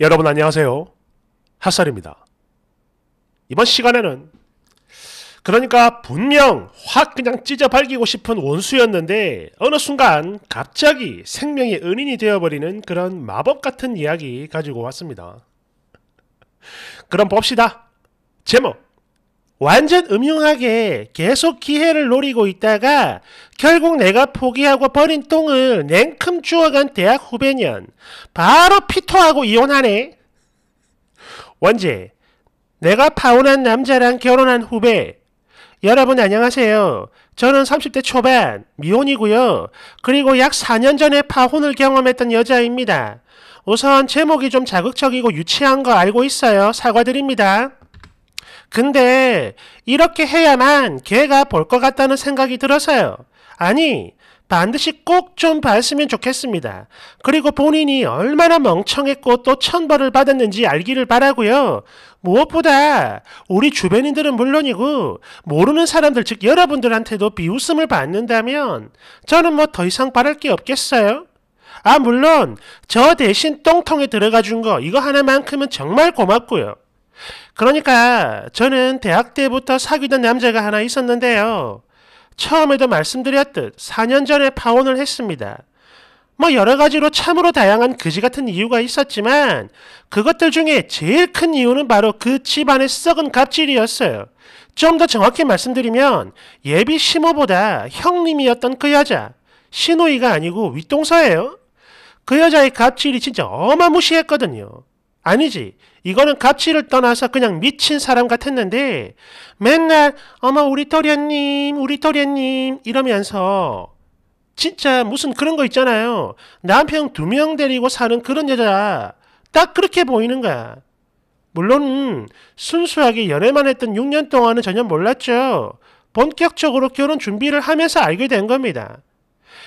여러분 안녕하세요. 핫살입니다. 이번 시간에는 그러니까 분명 확 그냥 찢어 밝히고 싶은 원수였는데 어느 순간 갑자기 생명의 은인이 되어버리는 그런 마법 같은 이야기 가지고 왔습니다. 그럼 봅시다. 제목 완전 음흉하게 계속 기회를 노리고 있다가 결국 내가 포기하고 버린 똥을 냉큼 주워간 대학 후배년 바로 피토하고 이혼하네. 원제 내가 파혼한 남자랑 결혼한 후배 여러분 안녕하세요. 저는 30대 초반 미혼이고요. 그리고 약 4년 전에 파혼을 경험했던 여자입니다. 우선 제목이 좀 자극적이고 유치한 거 알고 있어요. 사과드립니다. 근데 이렇게 해야만 걔가 볼 것 같다는 생각이 들어서요. 아니, 반드시 꼭 좀 봤으면 좋겠습니다. 그리고 본인이 얼마나 멍청했고 또 천벌을 받았는지 알기를 바라고요. 무엇보다 우리 주변인들은 물론이고 모르는 사람들 즉 여러분들한테도 비웃음을 받는다면 저는 뭐 더 이상 바랄 게 없겠어요? 아 물론 저 대신 똥통에 들어가 준 거 이거 하나만큼은 정말 고맙고요. 그러니까 저는 대학 때부터 사귀던 남자가 하나 있었는데요. 처음에도 말씀드렸듯 4년 전에 파혼을 했습니다. 뭐 여러 가지로 참으로 다양한 그지 같은 이유가 있었지만 그것들 중에 제일 큰 이유는 바로 그 집안의 썩은 갑질이었어요. 좀 더 정확히 말씀드리면 예비 시모보다 형님이었던 그 여자 시노이가 아니고 윗동서예요. 그 여자의 갑질이 진짜 어마무시했거든요. 아니지 이거는 갑질을 떠나서 그냥 미친 사람 같았는데 맨날 어머 우리 도련님 우리 도련님 이러면서 진짜 무슨 그런 거 있잖아요. 남편 두 명 데리고 사는 그런 여자 딱 그렇게 보이는 거야. 물론 순수하게 연애만 했던 6년 동안은 전혀 몰랐죠. 본격적으로 결혼 준비를 하면서 알게 된 겁니다.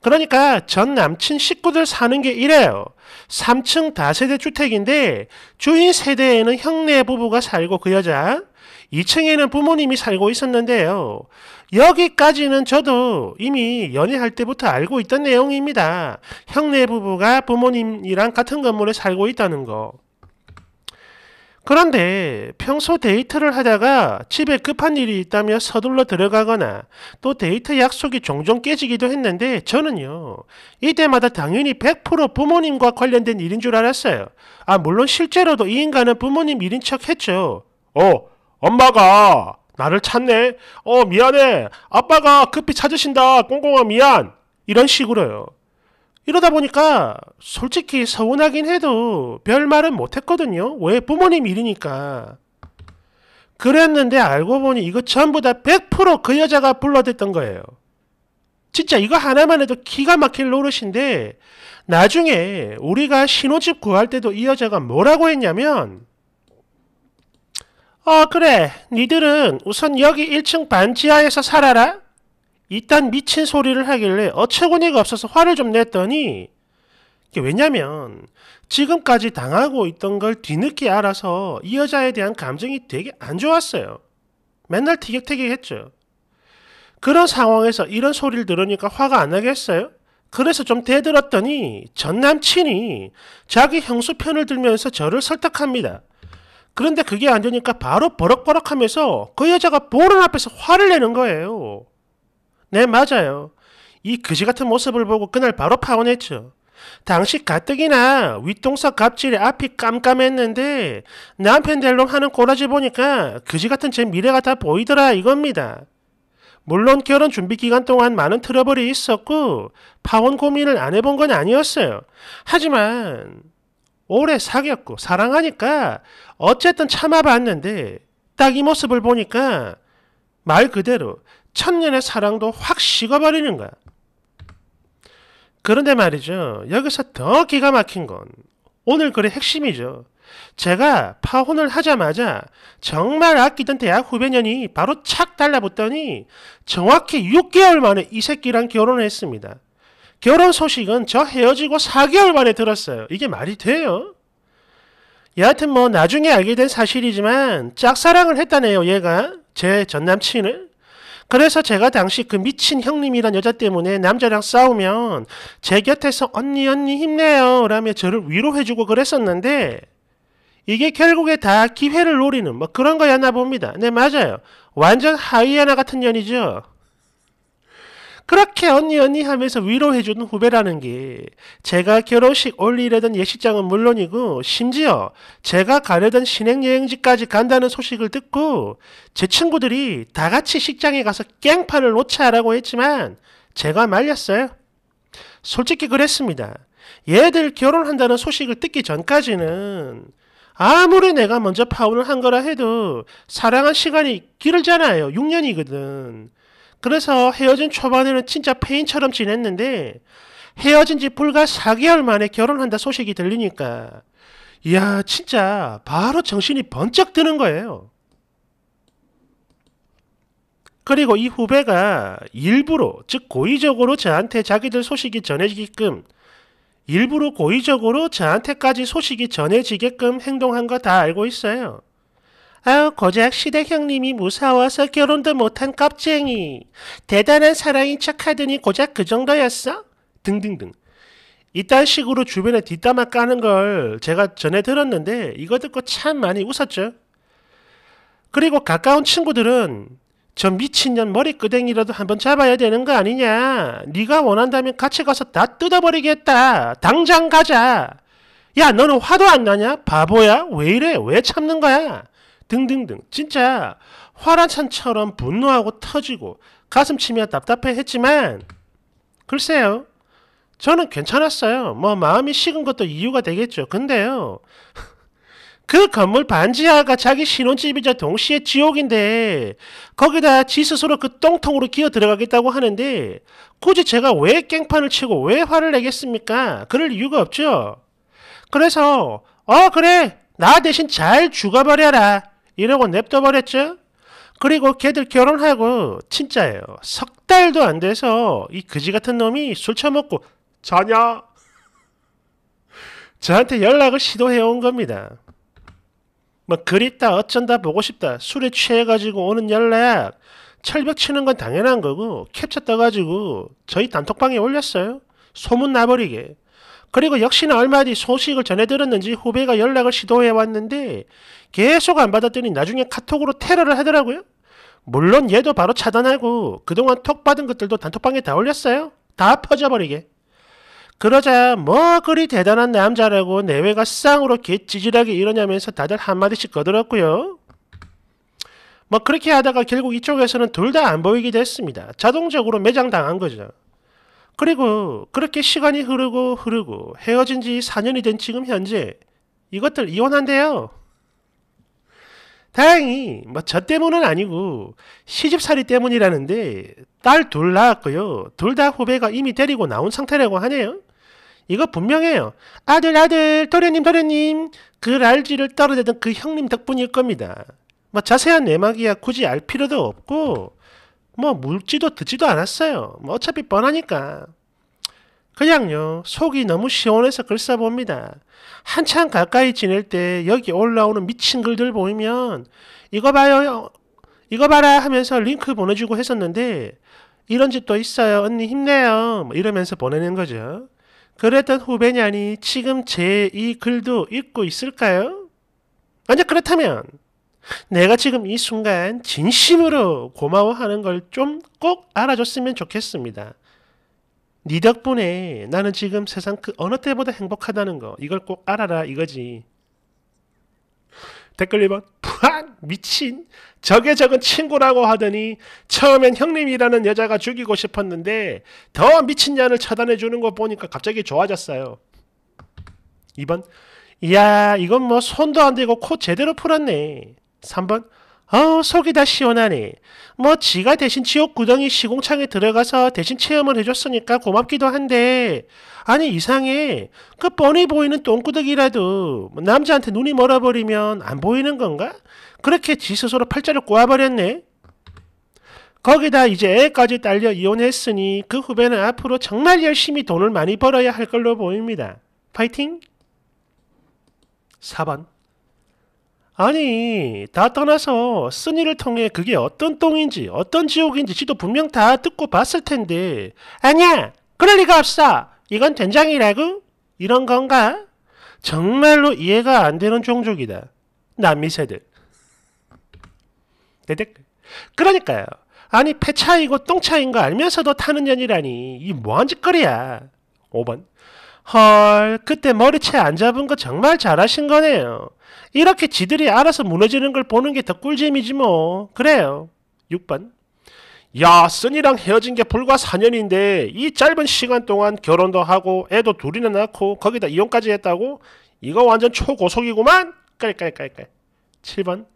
그러니까 전 남친 식구들 사는 게 이래요. 3층 다세대 주택인데 주인 세대에는 형네 부부가 살고 그 여자 2층에는 부모님이 살고 있었는데요. 여기까지는 저도 이미 연애할 때부터 알고 있던 내용입니다. 형네 부부가 부모님이랑 같은 건물에 살고 있다는 거. 그런데 평소 데이트를 하다가 집에 급한 일이 있다며 서둘러 들어가거나 또 데이트 약속이 종종 깨지기도 했는데 저는요. 이때마다 당연히 100% 부모님과 관련된 일인 줄 알았어요. 아 물론 실제로도 이 인간은 부모님 일인 척 했죠. 어 엄마가 나를 찾네. 어 미안해. 아빠가 급히 찾으신다. 꽁꽁아 미안. 이런 식으로요. 이러다 보니까 솔직히 서운하긴 해도 별 말은 못했거든요. 왜 부모님 일이니까. 그랬는데 알고 보니 이거 전부 다 100%그 여자가 불러댔던 거예요. 진짜 이거 하나만 해도 기가 막힐 노릇인데 나중에 우리가 신호집 구할 때도 이 여자가 뭐라고 했냐면 어 그래 니들은 우선 여기 1층 반지하에서 살아라 이딴 미친 소리를 하길래 어처구니가 없어서 화를 좀 냈더니 왜냐면 지금까지 당하고 있던 걸 뒤늦게 알아서 이 여자에 대한 감정이 되게 안 좋았어요. 맨날 티격태격 했죠. 그런 상황에서 이런 소리를 들으니까 화가 안 나겠어요? 그래서 좀 대들었더니 전 남친이 자기 형수 편을 들면서 저를 설득합니다. 그런데 그게 안 되니까 바로 버럭버럭 하면서 그 여자가 보는 앞에서 화를 내는 거예요. 네, 맞아요. 이 그지 같은 모습을 보고 그날 바로 파혼했죠. 당시 가뜩이나 윗동서 갑질에 앞이 깜깜했는데 남편 될놈 하는 꼬라지 보니까 그지 같은 제 미래가 다 보이더라 이겁니다. 물론 결혼 준비 기간 동안 많은 트러블이 있었고 파혼 고민을 안 해본 건 아니었어요. 하지만 오래 사귀었고 사랑하니까 어쨌든 참아봤는데 딱 이 모습을 보니까 말 그대로 천년의 사랑도 확 식어버리는 거야. 그런데 말이죠. 여기서 더 기가 막힌 건 오늘 글의 핵심이죠. 제가 파혼을 하자마자 정말 아끼던 대학 후배년이 바로 착 달라붙더니 정확히 6개월 만에 이 새끼랑 결혼을 했습니다. 결혼 소식은 저 헤어지고 4개월 만에 들었어요. 이게 말이 돼요? 여하튼 뭐 나중에 알게 된 사실이지만 짝사랑을 했다네요, 얘가. 제 전남친을. 그래서 제가 당시 그 미친 형님이란 여자 때문에 남자랑 싸우면 제 곁에서 언니 언니 힘내요 라며 저를 위로해주고 그랬었는데 이게 결국에 다 기회를 노리는 뭐 그런 거였나 봅니다. 네 맞아요. 완전 하이에나 같은 년이죠. 그렇게 언니 언니 하면서 위로해주는 후배라는 게 제가 결혼식 올리려던 예식장은 물론이고 심지어 제가 가려던 신행여행지까지 간다는 소식을 듣고 제 친구들이 다 같이 식장에 가서 깽판을 놓자라고 했지만 제가 말렸어요. 솔직히 그랬습니다. 얘들 결혼한다는 소식을 듣기 전까지는 아무리 내가 먼저 파혼을 한 거라 해도 사랑한 시간이 길잖아요. 6년이거든. 그래서 헤어진 초반에는 진짜 페인처럼 지냈는데 헤어진 지 불과 4개월 만에 결혼한다 소식이 들리니까 이야 진짜 바로 정신이 번쩍 드는 거예요. 그리고 이 후배가 일부러 즉 고의적으로 저한테 자기들 소식이 전해지게끔 일부러 고의적으로 저한테까지 소식이 전해지게끔 행동한 거 다 알고 있어요. 아우 고작 시댁 형님이 무서워서 결혼도 못한 껍쟁이. 대단한 사랑인 척하더니 고작 그 정도였어? 등등등. 이딴 식으로 주변에 뒷담화 까는 걸 제가 전에 들었는데 이거 듣고 참 많이 웃었죠. 그리고 가까운 친구들은 저 미친년 머리끄댕이라도 한번 잡아야 되는 거 아니냐. 네가 원한다면 같이 가서 다 뜯어버리겠다. 당장 가자. 야 너는 화도 안 나냐? 바보야? 왜 이래? 왜 참는 거야? 등등등 진짜 화란산처럼 분노하고 터지고 가슴 치며 답답해했지만 글쎄요 저는 괜찮았어요 뭐 마음이 식은 것도 이유가 되겠죠 근데요 그 건물 반지하가 자기 신혼집이자 동시에 지옥인데 거기다 지 스스로 그 똥통으로 기어 들어가겠다고 하는데 굳이 제가 왜 깽판을 치고 왜 화를 내겠습니까? 그럴 이유가 없죠. 그래서 어 그래 나 대신 잘 죽어버려라 이러고 냅둬버렸죠. 그리고 걔들 결혼하고 진짜예요. 석 달도 안 돼서 이 그지 같은 놈이 술 처먹고 자냐? 저한테 연락을 시도해온 겁니다. 뭐 그립다 어쩐다 보고 싶다 술에 취해가지고 오는 연락 철벽 치는 건 당연한 거고 캡처 떠가지고 저희 단톡방에 올렸어요. 소문 나버리게. 그리고 역시나 얼마 뒤 소식을 전해 들었는지 후배가 연락을 시도해 왔는데 계속 안 받았더니 나중에 카톡으로 테러를 하더라고요. 물론 얘도 바로 차단하고 그동안 톡 받은 것들도 단톡방에 다 올렸어요. 다 퍼져버리게. 그러자 뭐 그리 대단한 남자라고 내외가 쌍으로 개찌질하게 이러냐면서 다들 한마디씩 거들었고요. 뭐 그렇게 하다가 결국 이쪽에서는 둘 다 안 보이게 됐습니다. 자동적으로 매장당한 거죠. 그리고 그렇게 시간이 흐르고 흐르고 헤어진 지 4년이 된 지금 현재 이것들 이혼한대요. 다행히 뭐 저 때문은 아니고 시집살이 때문이라는데 딸 둘 낳았고요. 둘 다 후배가 이미 데리고 나온 상태라고 하네요. 이거 분명해요. 아들 아들 도련님 도련님 그 랄지를 떨어대던 그 형님 덕분일 겁니다. 뭐 자세한 내막이야 굳이 알 필요도 없고 뭐 묻지도 듣지도 않았어요. 뭐 어차피 뻔하니까. 그냥요, 속이 너무 시원해서 글 써봅니다. 한참 가까이 지낼 때 여기 올라오는 미친 글들 보이면 이거 봐요, 이거 봐라 하면서 링크 보내주고 했었는데 이런 집도 있어요. 언니 힘내요. 뭐 이러면서 보내는 거죠. 그랬던 후배냐니 지금 제 이 글도 읽고 있을까요? 만약 그렇다면 내가 지금 이 순간 진심으로 고마워하는 걸 좀 꼭 알아줬으면 좋겠습니다. 네 덕분에 나는 지금 세상 그 어느 때보다 행복하다는 거 이걸 꼭 알아라 이거지. 댓글 1번 푸악 미친 적의 적은 친구라고 하더니 처음엔 형님이라는 여자가 죽이고 싶었는데 더 미친 년을 차단해 주는 거 보니까 갑자기 좋아졌어요. 2번 이야 이건 뭐 손도 안 대고 코 제대로 풀었네. 3번 어 속이 다 시원하니 뭐 지가 대신 지옥 구덩이 시공창에 들어가서 대신 체험을 해줬으니까 고맙기도 한데 아니 이상해 그 뻔히 보이는 똥구덩이라도 남자한테 눈이 멀어버리면 안 보이는 건가? 그렇게 지 스스로 팔자를 꼬아버렸네 거기다 이제 애까지 딸려 이혼했으니 그 후배는 앞으로 정말 열심히 돈을 많이 벌어야 할 걸로 보입니다 파이팅 4번 아니 다 떠나서 쓴이를 통해 그게 어떤 똥인지 어떤 지옥인지 지도 분명 다 듣고 봤을 텐데 아니야 그럴 리가 없어 이건 된장이라고? 이런 건가? 정말로 이해가 안 되는 종족이다 남미새들 대댓 그러니까요 아니 폐차이고 똥차인 거 알면서도 타는 년이라니 이 뭐한 짓거리야 5번 헐 그때 머리채 안 잡은 거 정말 잘하신 거네요 이렇게 지들이 알아서 무너지는 걸 보는 게 더 꿀잼이지 뭐. 그래요. 6번. 야, 쓴이랑 헤어진 게 불과 4년인데 이 짧은 시간 동안 결혼도 하고 애도 둘이나 낳고 거기다 이혼까지 했다고? 이거 완전 초고속이구만? 깔깔깔깔. 7번.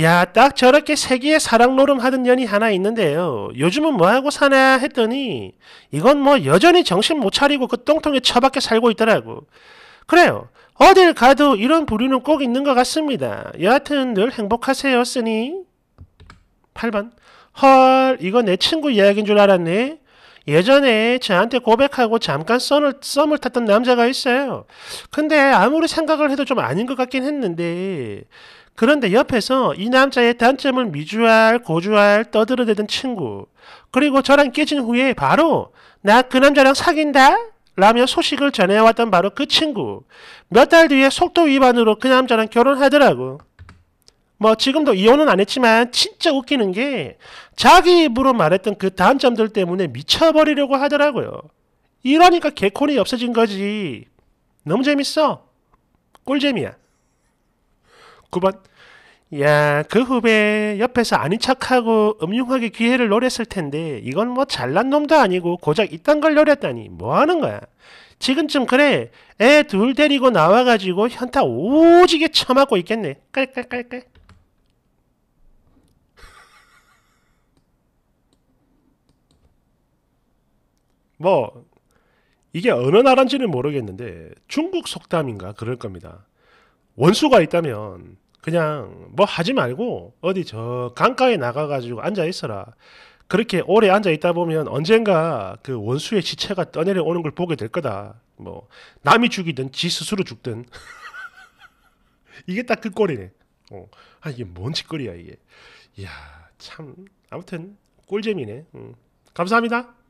야, 딱 저렇게 세기의 사랑 노름 하던 년이 하나 있는데요. 요즘은 뭐하고 사나 했더니 이건 뭐 여전히 정신 못 차리고 그 똥통에 처박혀 살고 있더라고. 그래요. 어딜 가도 이런 부류는 꼭 있는 것 같습니다. 여하튼 늘 행복하세요, 쓰니. 8번. 헐, 이거 내 친구 이야기인 줄 알았네. 예전에 저한테 고백하고 잠깐 썸을, 썸을 탔던 남자가 있어요. 근데 아무리 생각을 해도 좀 아닌 것 같긴 했는데. 그런데 옆에서 이 남자의 단점을 미주알, 고주알, 떠들어대던 친구. 그리고 저랑 깨진 후에 바로, 나 그 남자랑 사귄다? 라며 소식을 전해왔던 바로 그 친구. 몇 달 뒤에 속도 위반으로 그 남자랑 결혼하더라고. 뭐 지금도 이혼은 안 했지만 진짜 웃기는 게 자기 입으로 말했던 그 단점들 때문에 미쳐버리려고 하더라고요. 이러니까 개콘이 없어진 거지. 너무 재밌어. 꿀잼이야. 9번 야, 그 후배 옆에서 아닌 척하고 음흉하게 기회를 노렸을 텐데 이건 뭐 잘난 놈도 아니고 고작 이딴 걸 노렸다니 뭐 하는 거야? 지금쯤 그래 애 둘 데리고 나와가지고 현타 오지게 처맞고 있겠네. 깔깔깔깔. 뭐 이게 어느 나라인지는 모르겠는데 중국 속담인가 그럴 겁니다. 원수가 있다면 그냥 뭐 하지 말고 어디 저 강가에 나가가지고 앉아 있어라. 그렇게 오래 앉아 있다 보면 언젠가 그 원수의 지체가 떠내려 오는 걸 보게 될 거다. 뭐 남이 죽이든 지 스스로 죽든 이게 딱 그 꼴이네. 어. 아 이게 뭔 짓거리야 이게. 야참 아무튼 꿀잼이네. 음. 감사합니다.